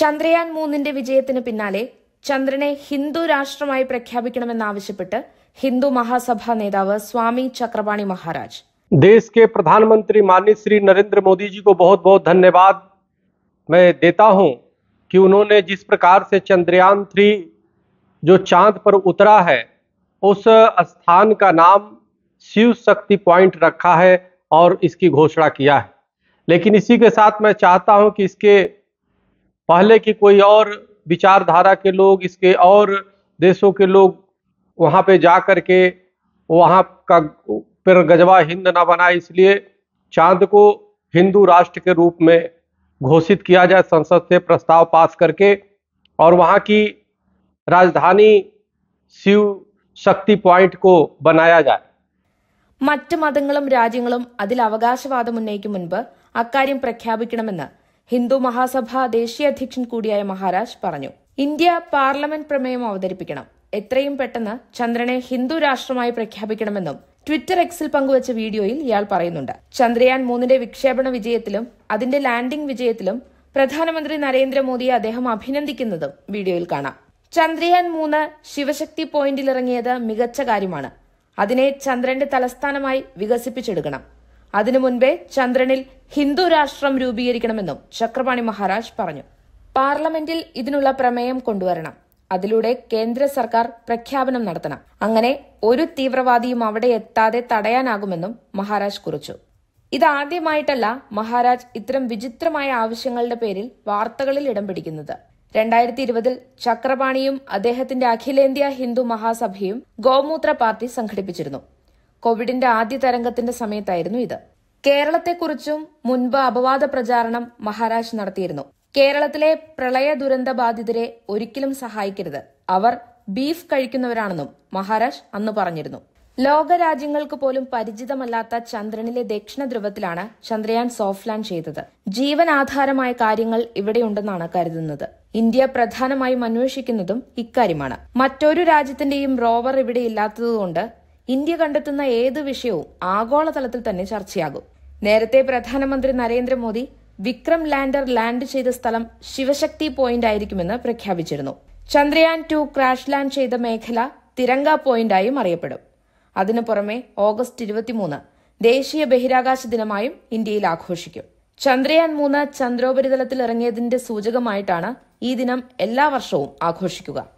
चंद्रया मूंद विजय तुपे चंद्रने हिंदु राष्ट्रीय പ്രഖ്യാപിക്കണമെന്നാവശ്യപ്പെട്ട് हिंदु महासभा नेता स्वामी चक्रवाणी महाराज देश के प्रधानमंत्री माननीय श्री नरेंद्र मोदी जी को बहुत बहुत धन्यवाद मैं देता हूं कि उन्होंने जिस प्रकार से चंद्रयान थ्री जो चांद पर उतरा है उस स्थान का नाम शिव शक्ति पॉइंट रखा है और इसकी घोषणा किया है लेकिन इसी के साथ मैं चाहता हूं कि इसके पहले की कोई और विचारधारा के लोग इसके और देशों के लोग वहाँ पे जा कर के वहाँ का पर गजवा हिंद ना बना इसलिए चांद को हिंदू राष्ट्र के रूप में घोषित किया जाए संसद से प्रस्ताव पास करके और वहाँ की राजधानी शिव शक्ति पॉइंट को बनाया जाए മറ്റ് മതങ്ങളും രാജ്യങ്ങളും അതിൽ അവകാശവാദം ഉന്നയിക്കും മുൻപ് അക്കാര്യം പ്രഖ്യാപിക്കണമെന്ന് ഹിന്ദു മഹാസഭ ദേശീയ അധ്യക്ഷൻ കൂടിയായ മഹാരാജ് പറഞ്ഞു ഇന്ത്യ പാർലമെന്റ് പ്രമേയം അവതരിപ്പിക്കണം എത്രയും പെട്ടെന്ന് ചന്ദ്രനെ ഹിന്ദു രാഷ്ട്രമായി പ്രഖ്യാപിക്കണമെന്നും ട്വിറ്റർ എക്സിൽ പങ്കുവച്ച വീഡിയോയിൽ ഇയാൾ പറയുന്നുണ്ട് ചന്ദ്രയാൻ മൂന്നിന്റെ വിക്ഷേപണ വിജയത്തിലും അതിന്റെ ലാൻഡിംഗ് വിജയത്തിലും പ്രധാനമന്ത്രി നരേന്ദ്രമോദിയെ അദ്ദേഹം അഭിനന്ദിക്കുന്നതും വീഡിയോയിൽ കാണാം ചന്ദ്രയാൻ മൂന്ന് ശിവശക്തി പോയിന്റിൽ ഇറങ്ങിയത് മികച്ച കാര്യമാണ് അതിനെ ചന്ദ്രന്റെ തലസ്ഥാനമായി വികസിപ്പിച്ചെടുക്കണം അതിനു മുൻപേ ചന്ദ്രനിൽ ഹിന്ദു രാഷ്ട്രം രൂപീകരിക്കണമെന്നും ചക്രപാണി മഹാരാജ് പറഞ്ഞു പാർലമെന്റിൽ ഇതിനുള്ള പ്രമേയം കൊണ്ടുവരണം അതിലൂടെ കേന്ദ്ര സർക്കാർ പ്രഖ്യാപനം നടത്തണം അങ്ങനെ ഒരു തീവ്രവാദിയും അവിടെ എത്താതെ തടയാനാകുമെന്നും മഹാരാജ് കുറിച്ചു ഇതാദ്യമായിട്ടല്ല മഹാരാജ് ഇത്തരം വിചിത്രമായ ആവശ്യങ്ങളുടെ പേരിൽ വാർത്തകളിൽ ഇടം പിടിക്കുന്നത് രണ്ടായിരത്തി ഇരുപതിൽ ചക്രപാണിയും അദ്ദേഹത്തിന്റെ അഖിലേന്ത്യാ ഹിന്ദു മഹാസഭയും ഗോമൂത്ര പാർട്ടി സംഘടിപ്പിച്ചിരുന്നു കോവിഡിന്റെ ആദ്യ തരംഗത്തിന്റെ സമയത്തായിരുന്നു ഇത് കേരളത്തെക്കുറിച്ചും മുൻപ് അപവാദ പ്രചാരണം മഹാരാജ് നടത്തിയിരുന്നു കേരളത്തിലെ പ്രളയ ദുരന്ത ബാധിതരെ ഒരിക്കലും സഹായിക്കരുത് അവർ ബീഫ് കഴിക്കുന്നവരാണെന്നും മഹാരാജ് അന്ന് പറഞ്ഞിരുന്നു ലോകരാജ്യങ്ങൾക്ക് പോലും പരിചിതമല്ലാത്ത ചന്ദ്രനിലെ ദക്ഷിണ ധ്രുവത്തിലാണ് ചന്ദ്രയാൻ സോഫ്റ്റ് ലാൻഡ് ചെയ്തത് ജീവനാധാരമായ കാര്യങ്ങൾ ഇവിടെയുണ്ടെന്നാണ് കരുതുന്നത് ഇന്ത്യ പ്രധാനമായും അന്വേഷിക്കുന്നതും ഇക്കാര്യമാണ് മറ്റൊരു രാജ്യത്തിന്റെയും റോവർ ഇവിടെ ഇല്ലാത്തതുകൊണ്ട് ഇന്ത്യ കണ്ടെത്തുന്ന ഏതു വിഷയവും ആഗോളതലത്തിൽ തന്നെ ചർച്ചയാകും നേരത്തെ പ്രധാനമന്ത്രി നരേന്ദ്രമോദി വിക്രം ലാൻഡർ ലാൻഡ് ചെയ്ത സ്ഥലം ശിവശക്തി പോയിന്റ് ആയിരിക്കുമെന്ന് പ്രഖ്യാപിച്ചിരുന്നു ചന്ദ്രയാൻ ടു ക്രാഷ് ലാൻഡ് ചെയ്ത മേഖല തിരങ്ക പോയിന്റായും അറിയപ്പെടും അതിനു പുറമെ ഓഗസ്റ്റ് ഇരുപത്തിമൂന്ന് ദേശീയ ബഹിരാകാശ ദിനമായും ഇന്ത്യയിൽ ആഘോഷിക്കും ചന്ദ്രയാൻ മൂന്ന് ചന്ദ്രോപരിതലത്തിൽ ഇറങ്ങിയതിന്റെ സൂചകമായിട്ടാണ് ഈ ദിനം എല്ലാ വർഷവും ആഘോഷിക്കുക